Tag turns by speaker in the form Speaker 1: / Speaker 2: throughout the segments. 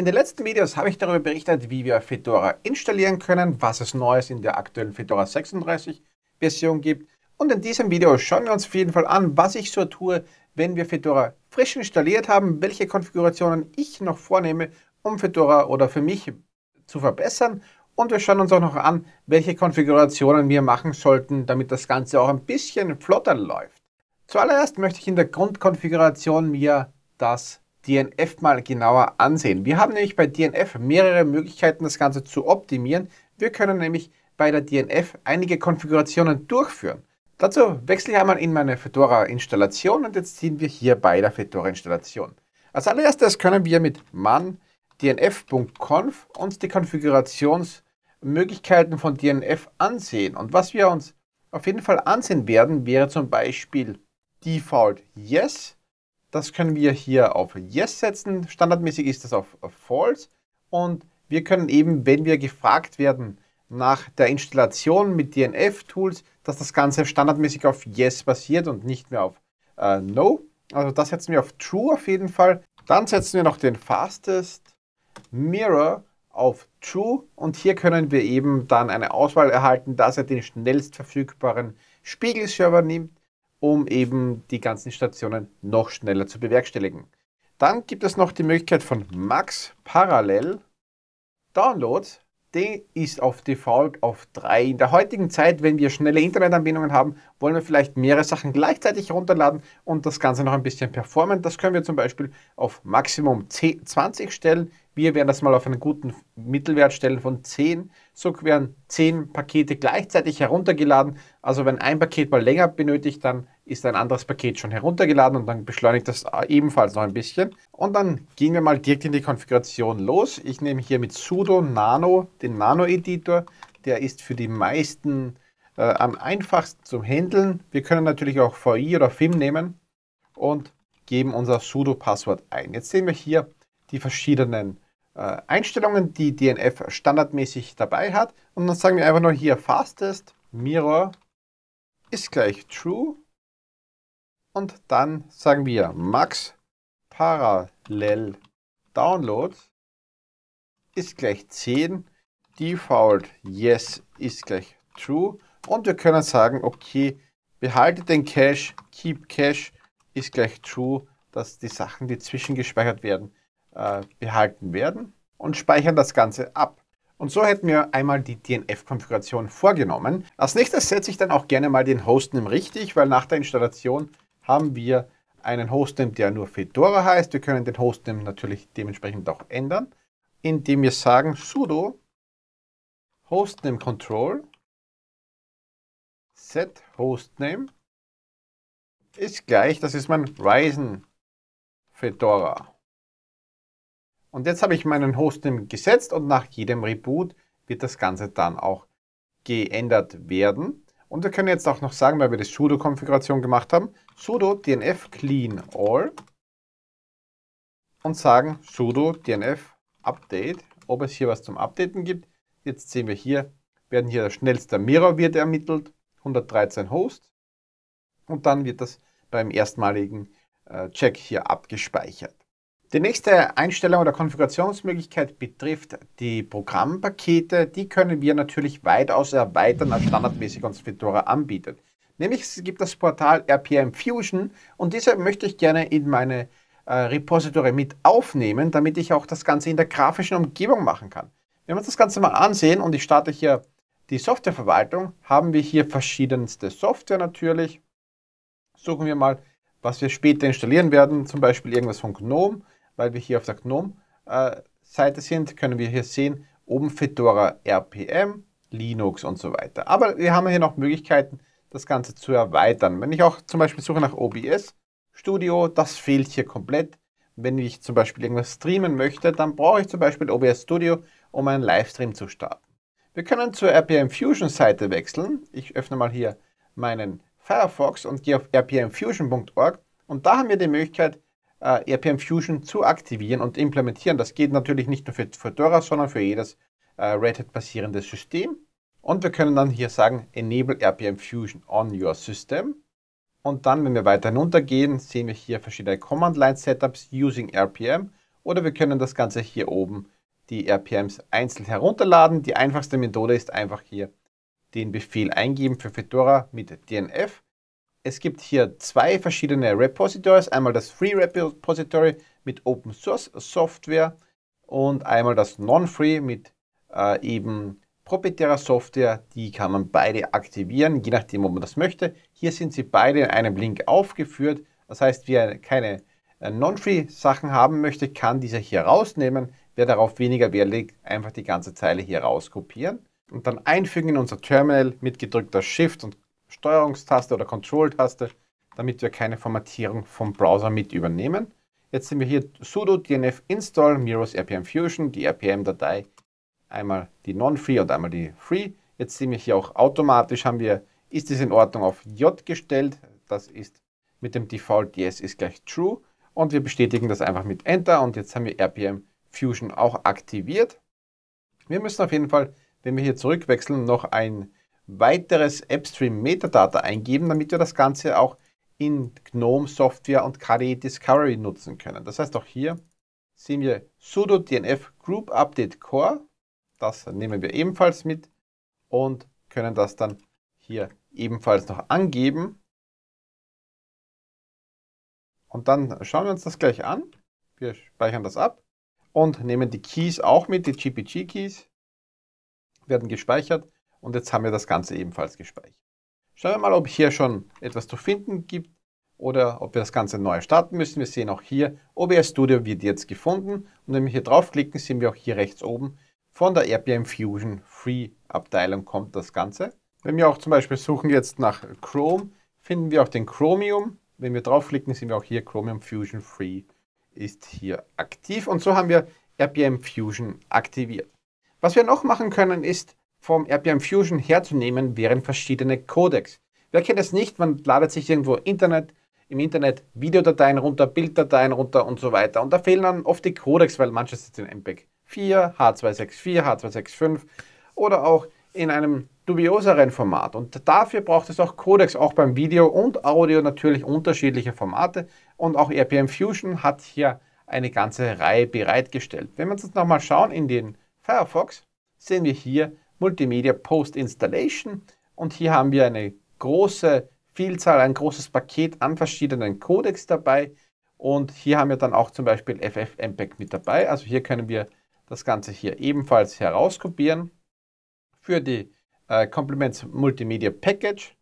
Speaker 1: In den letzten Videos habe ich darüber berichtet, wie wir Fedora installieren können, was es Neues in der aktuellen Fedora 36 Version gibt. Und in diesem Video schauen wir uns auf jeden Fall an, was ich so tue, wenn wir Fedora frisch installiert haben, welche Konfigurationen ich noch vornehme, um Fedora oder für mich zu verbessern. Und wir schauen uns auch noch an, welche Konfigurationen wir machen sollten, damit das Ganze auch ein bisschen flotter läuft. Zuallererst möchte ich in der Grundkonfiguration mir das DNF mal genauer ansehen. Wir haben nämlich bei DNF mehrere Möglichkeiten, das Ganze zu optimieren. Wir können nämlich bei der DNF einige Konfigurationen durchführen. Dazu wechsle ich einmal in meine Fedora-Installation und jetzt sind wir hier bei der Fedora-Installation. Als allererstes können wir mit man dnf.conf uns die Konfigurationsmöglichkeiten von DNF ansehen. Und was wir uns auf jeden Fall ansehen werden, wäre zum Beispiel Default Yes, das können wir hier auf Yes setzen. Standardmäßig ist das auf, False. Und wir können eben, wenn wir gefragt werden nach der Installation mit DNF-Tools, dass das Ganze standardmäßig auf Yes basiert und nicht mehr auf äh, No. Also das setzen wir auf True auf jeden Fall. Dann setzen wir noch den Fastest Mirror auf True und hier können wir eben dann eine Auswahl erhalten, dass er den schnellst verfügbaren Spiegelserver nimmt um eben die ganzen Stationen noch schneller zu bewerkstelligen. Dann gibt es noch die Möglichkeit von Max Parallel Downloads. Der ist auf Default auf 3. In der heutigen Zeit, wenn wir schnelle Internetanbindungen haben, wollen wir vielleicht mehrere Sachen gleichzeitig runterladen und das Ganze noch ein bisschen performen. Das können wir zum Beispiel auf Maximum 10, 20 stellen. Wir werden das mal auf einen guten Mittelwert stellen von 10. So werden 10 Pakete gleichzeitig heruntergeladen. Also wenn ein Paket mal länger benötigt, dann ist ein anderes Paket schon heruntergeladen und dann beschleunigt das äh, ebenfalls noch ein bisschen. Und dann gehen wir mal direkt in die Konfiguration los. Ich nehme hier mit sudo nano den Nano-Editor. Der ist für die meisten äh, am einfachsten zum Handeln. Wir können natürlich auch VI oder FIM nehmen und geben unser sudo Passwort ein. Jetzt sehen wir hier die verschiedenen äh, Einstellungen, die DNF standardmäßig dabei hat. Und dann sagen wir einfach nur hier fastest mirror ist gleich true. Und dann sagen wir max parallel Download ist gleich 10. Default yes ist gleich true. Und wir können sagen, okay, behalte den Cache, keep Cache ist gleich true, dass die Sachen, die zwischengespeichert werden, äh, behalten werden und speichern das Ganze ab. Und so hätten wir einmal die DNF-Konfiguration vorgenommen. Als nächstes setze ich dann auch gerne mal den Hostname richtig, weil nach der Installation haben wir einen Hostname, der nur Fedora heißt. Wir können den Hostname natürlich dementsprechend auch ändern, indem wir sagen sudo hostname control set hostname ist gleich, das ist mein Ryzen Fedora. Und jetzt habe ich meinen Hostname gesetzt und nach jedem Reboot wird das Ganze dann auch geändert werden. Und wir können jetzt auch noch sagen, weil wir die sudo-Konfiguration gemacht haben, sudo dnf clean all und sagen sudo dnf update, ob es hier was zum Updaten gibt. Jetzt sehen wir hier, werden hier der schnellste Mirror wird ermittelt, 113 Host Und dann wird das beim erstmaligen äh, Check hier abgespeichert. Die nächste Einstellung oder Konfigurationsmöglichkeit betrifft die Programmpakete. Die können wir natürlich weitaus erweitern, als standardmäßig uns Fedora anbietet. Nämlich es gibt das Portal RPM Fusion und diese möchte ich gerne in meine äh, Repository mit aufnehmen, damit ich auch das Ganze in der grafischen Umgebung machen kann. Wenn wir uns das Ganze mal ansehen und ich starte hier die Softwareverwaltung, haben wir hier verschiedenste Software natürlich. Suchen wir mal, was wir später installieren werden, zum Beispiel irgendwas von GNOME weil wir hier auf der GNOME-Seite sind, können wir hier sehen, oben Fedora RPM, Linux und so weiter. Aber wir haben hier noch Möglichkeiten, das Ganze zu erweitern. Wenn ich auch zum Beispiel suche nach OBS Studio, das fehlt hier komplett. Wenn ich zum Beispiel irgendwas streamen möchte, dann brauche ich zum Beispiel OBS Studio, um einen Livestream zu starten. Wir können zur RPM Fusion Seite wechseln. Ich öffne mal hier meinen Firefox und gehe auf rpmfusion.org und da haben wir die Möglichkeit, äh, RPM Fusion zu aktivieren und implementieren. Das geht natürlich nicht nur für Fedora, sondern für jedes äh, Red Hat-basierende System. Und wir können dann hier sagen, Enable RPM Fusion on your system. Und dann, wenn wir weiter hinuntergehen, sehen wir hier verschiedene Command-Line-Setups using RPM. Oder wir können das Ganze hier oben, die RPMs einzeln herunterladen. Die einfachste Methode ist einfach hier den Befehl eingeben für Fedora mit DNF es gibt hier zwei verschiedene Repositories. Einmal das Free Repository mit Open Source Software und einmal das Non-Free mit äh, eben proprietärer Software. Die kann man beide aktivieren, je nachdem, ob man das möchte. Hier sind sie beide in einem Link aufgeführt. Das heißt, wer keine äh, Non-Free-Sachen haben möchte, kann diese hier rausnehmen. Wer darauf weniger Wert legt, einfach die ganze Zeile hier rauskopieren und dann einfügen in unser Terminal mit gedrückter Shift und Steuerungstaste oder Control-Taste, damit wir keine Formatierung vom Browser mit übernehmen. Jetzt sehen wir hier sudo dnf install miros RPM Fusion, die RPM-Datei, einmal die non-free und einmal die free. Jetzt sehen wir hier auch automatisch haben wir, ist es in Ordnung auf J gestellt, das ist mit dem Default Yes ist gleich True und wir bestätigen das einfach mit Enter und jetzt haben wir RPM Fusion auch aktiviert. Wir müssen auf jeden Fall, wenn wir hier zurückwechseln, noch ein weiteres AppStream Metadata eingeben, damit wir das Ganze auch in GNOME Software und KDE Discovery nutzen können. Das heißt, auch hier sehen wir sudo dnf group update core. Das nehmen wir ebenfalls mit und können das dann hier ebenfalls noch angeben. Und dann schauen wir uns das gleich an. Wir speichern das ab und nehmen die Keys auch mit, die GPG-Keys werden gespeichert und jetzt haben wir das Ganze ebenfalls gespeichert. Schauen wir mal, ob hier schon etwas zu finden gibt oder ob wir das Ganze neu starten müssen. Wir sehen auch hier, OBS Studio wird jetzt gefunden. Und wenn wir hier draufklicken, sehen wir auch hier rechts oben, von der RPM Fusion Free Abteilung kommt das Ganze. Wenn wir auch zum Beispiel suchen jetzt nach Chrome, finden wir auch den Chromium. Wenn wir draufklicken, sehen wir auch hier Chromium Fusion Free ist hier aktiv. Und so haben wir RPM Fusion aktiviert. Was wir noch machen können ist, vom RPM Fusion herzunehmen, wären verschiedene Codecs. Wer kennt es nicht? Man ladet sich irgendwo Internet, im Internet Videodateien runter, Bilddateien runter und so weiter. Und da fehlen dann oft die Codecs, weil manches ist in MPEG 4, H264, H265 oder auch in einem dubioseren Format. Und dafür braucht es auch Codecs, auch beim Video und Audio natürlich unterschiedliche Formate. Und auch RPM Fusion hat hier eine ganze Reihe bereitgestellt. Wenn wir uns jetzt nochmal schauen in den Firefox, sehen wir hier Multimedia Post Installation. Und hier haben wir eine große Vielzahl, ein großes Paket an verschiedenen Codecs dabei. Und hier haben wir dann auch zum Beispiel FFmpeg mit dabei. Also hier können wir das Ganze hier ebenfalls herauskopieren für die äh, Compliments Multimedia Package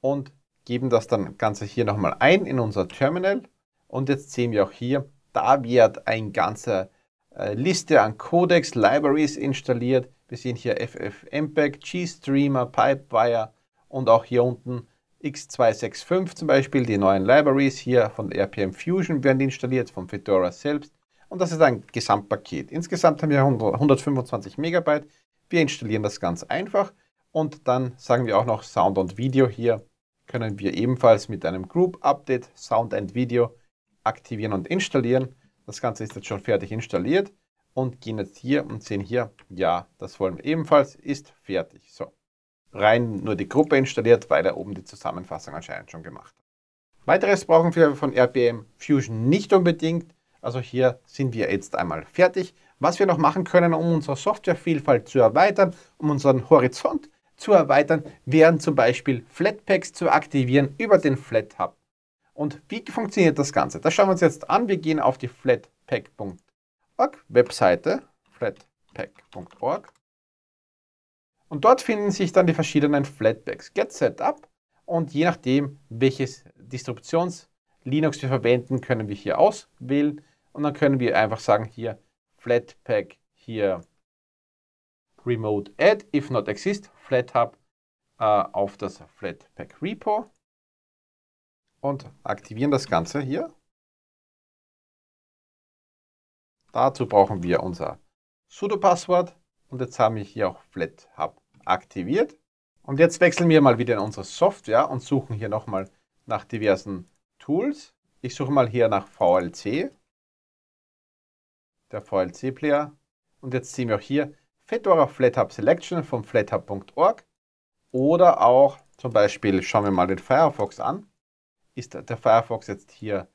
Speaker 1: und geben das dann Ganze hier nochmal ein in unser Terminal. Und jetzt sehen wir auch hier, da wird ein ganzer äh, Liste an Codecs, Libraries installiert. Wir sehen hier FFmpeg, GStreamer, Pipewire und auch hier unten X265 zum Beispiel, die neuen Libraries hier von RPM Fusion werden installiert, von Fedora selbst. Und das ist ein Gesamtpaket. Insgesamt haben wir 125 Megabyte. Wir installieren das ganz einfach und dann sagen wir auch noch Sound und Video hier können wir ebenfalls mit einem Group Update Sound and Video aktivieren und installieren. Das Ganze ist jetzt schon fertig installiert und gehen jetzt hier und sehen hier, ja, das wollen wir ebenfalls, ist fertig. So, rein nur die Gruppe installiert, weil er oben die Zusammenfassung anscheinend schon gemacht hat. Weiteres brauchen wir von RPM Fusion nicht unbedingt. Also hier sind wir jetzt einmal fertig. Was wir noch machen können, um unsere Softwarevielfalt zu erweitern, um unseren Horizont zu erweitern, wären zum Beispiel Flatpaks zu aktivieren über den FlatHub. Und wie funktioniert das Ganze? Das schauen wir uns jetzt an. Wir gehen auf die flatpack.org Webseite, flatpack.org. Und dort finden sich dann die verschiedenen Flatpacks. Get Setup und je nachdem, welches Distributions Linux wir verwenden, können wir hier auswählen und dann können wir einfach sagen hier Flatpak, hier Remote Add, if not exist, FlatHub äh, auf das Flatpack Repo und aktivieren das Ganze hier. Dazu brauchen wir unser Sudo-Passwort und jetzt haben wir hier auch FlatHub aktiviert. Und jetzt wechseln wir mal wieder in unsere Software und suchen hier nochmal nach diversen Tools. Ich suche mal hier nach VLC, der VLC-Player. Und jetzt sehen wir auch hier Fedora FlatHub Selection von flathub.org oder auch zum Beispiel, schauen wir mal den Firefox an ist der Firefox jetzt hier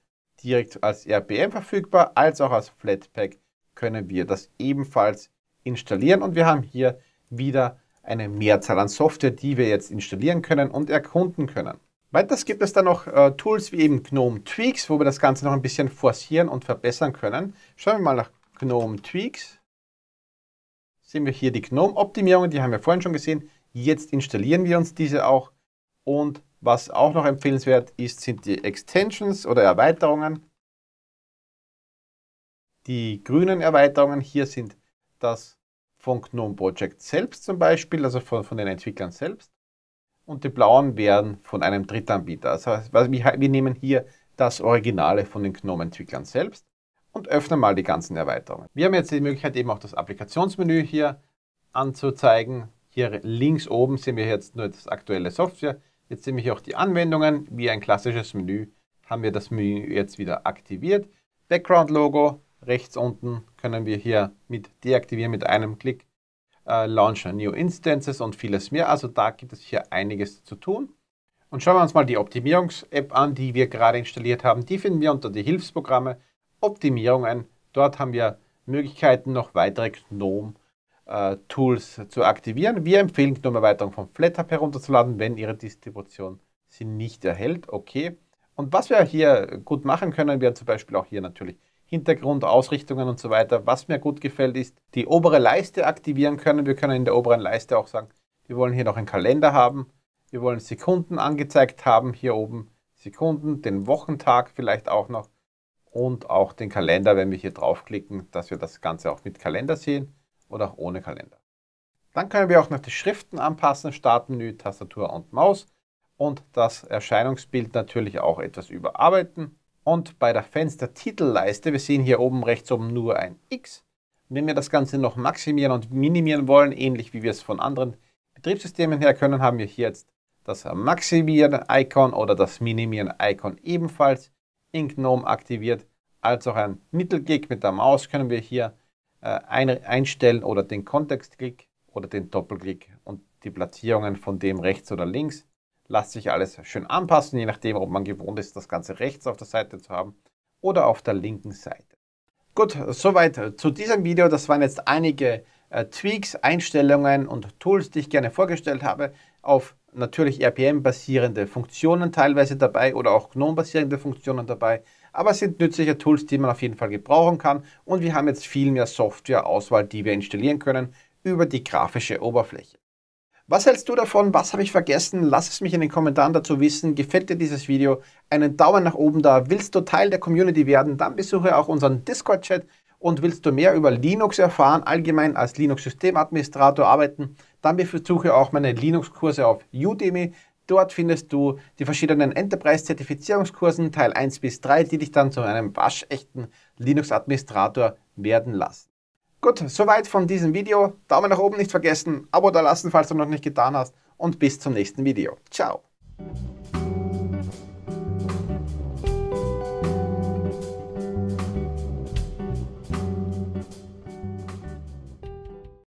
Speaker 1: direkt als RPM verfügbar, als auch als Flatpak können wir das ebenfalls installieren und wir haben hier wieder eine Mehrzahl an Software, die wir jetzt installieren können und erkunden können. Weiters gibt es dann noch äh, Tools wie eben GNOME Tweaks, wo wir das Ganze noch ein bisschen forcieren und verbessern können. Schauen wir mal nach GNOME Tweaks. Sehen wir hier die GNOME-Optimierung, die haben wir vorhin schon gesehen. Jetzt installieren wir uns diese auch und was auch noch empfehlenswert ist, sind die Extensions oder Erweiterungen. Die grünen Erweiterungen hier sind das von GNOME Project selbst zum Beispiel, also von, von den Entwicklern selbst. Und die blauen werden von einem Drittanbieter. Also wir, wir nehmen hier das Originale von den GNOME-Entwicklern selbst und öffnen mal die ganzen Erweiterungen. Wir haben jetzt die Möglichkeit, eben auch das Applikationsmenü hier anzuzeigen. Hier links oben sehen wir jetzt nur das aktuelle Software. Jetzt sehen ich auch die Anwendungen. Wie ein klassisches Menü haben wir das Menü jetzt wieder aktiviert. Background-Logo rechts unten können wir hier mit deaktivieren mit einem Klick. Äh, Launch New Instances und vieles mehr. Also da gibt es hier einiges zu tun. Und schauen wir uns mal die Optimierungs-App an, die wir gerade installiert haben. Die finden wir unter die Hilfsprogramme Optimierungen. Dort haben wir Möglichkeiten, noch weitere Gnome äh, Tools zu aktivieren. Wir empfehlen GNOME Erweiterung von FlatHub herunterzuladen, wenn Ihre Distribution sie nicht erhält. Okay. Und was wir hier gut machen können, wäre zum Beispiel auch hier natürlich Hintergrund, Ausrichtungen und so weiter. Was mir gut gefällt, ist die obere Leiste aktivieren können. Wir können in der oberen Leiste auch sagen, wir wollen hier noch einen Kalender haben. Wir wollen Sekunden angezeigt haben, hier oben Sekunden, den Wochentag vielleicht auch noch und auch den Kalender, wenn wir hier draufklicken, dass wir das Ganze auch mit Kalender sehen oder auch ohne Kalender. Dann können wir auch noch die Schriften anpassen, Startmenü, Tastatur und Maus und das Erscheinungsbild natürlich auch etwas überarbeiten. Und bei der Fenstertitelleiste, wir sehen hier oben rechts oben nur ein X. Wenn wir das Ganze noch maximieren und minimieren wollen, ähnlich wie wir es von anderen Betriebssystemen her können, haben wir hier jetzt das Maximieren-Icon oder das Minimieren-Icon ebenfalls in GNOME aktiviert, als auch ein Mittelgeg mit der Maus können wir hier äh, einstellen oder den Kontextklick oder den Doppelklick und die Platzierungen von dem rechts oder links. Lasst sich alles schön anpassen, je nachdem, ob man gewohnt ist, das Ganze rechts auf der Seite zu haben oder auf der linken Seite. Gut, soweit äh, zu diesem Video. Das waren jetzt einige äh, Tweaks, Einstellungen und Tools, die ich gerne vorgestellt habe, auf natürlich RPM-basierende Funktionen teilweise dabei oder auch GNOME-basierende Funktionen dabei aber es sind nützliche Tools, die man auf jeden Fall gebrauchen kann und wir haben jetzt viel mehr Software-Auswahl, die wir installieren können über die grafische Oberfläche. Was hältst du davon? Was habe ich vergessen? Lass es mich in den Kommentaren dazu wissen. Gefällt dir dieses Video? Einen Daumen nach oben da. Willst du Teil der Community werden? Dann besuche auch unseren Discord-Chat. Und willst du mehr über Linux erfahren, allgemein als Linux-Systemadministrator arbeiten? Dann besuche auch meine Linux-Kurse auf Udemy. Dort findest du die verschiedenen Enterprise-Zertifizierungskursen Teil 1 bis 3, die dich dann zu einem waschechten Linux-Administrator werden lassen. Gut, soweit von diesem Video. Daumen nach oben nicht vergessen, Abo da lassen, falls du noch nicht getan hast und bis zum nächsten Video. Ciao!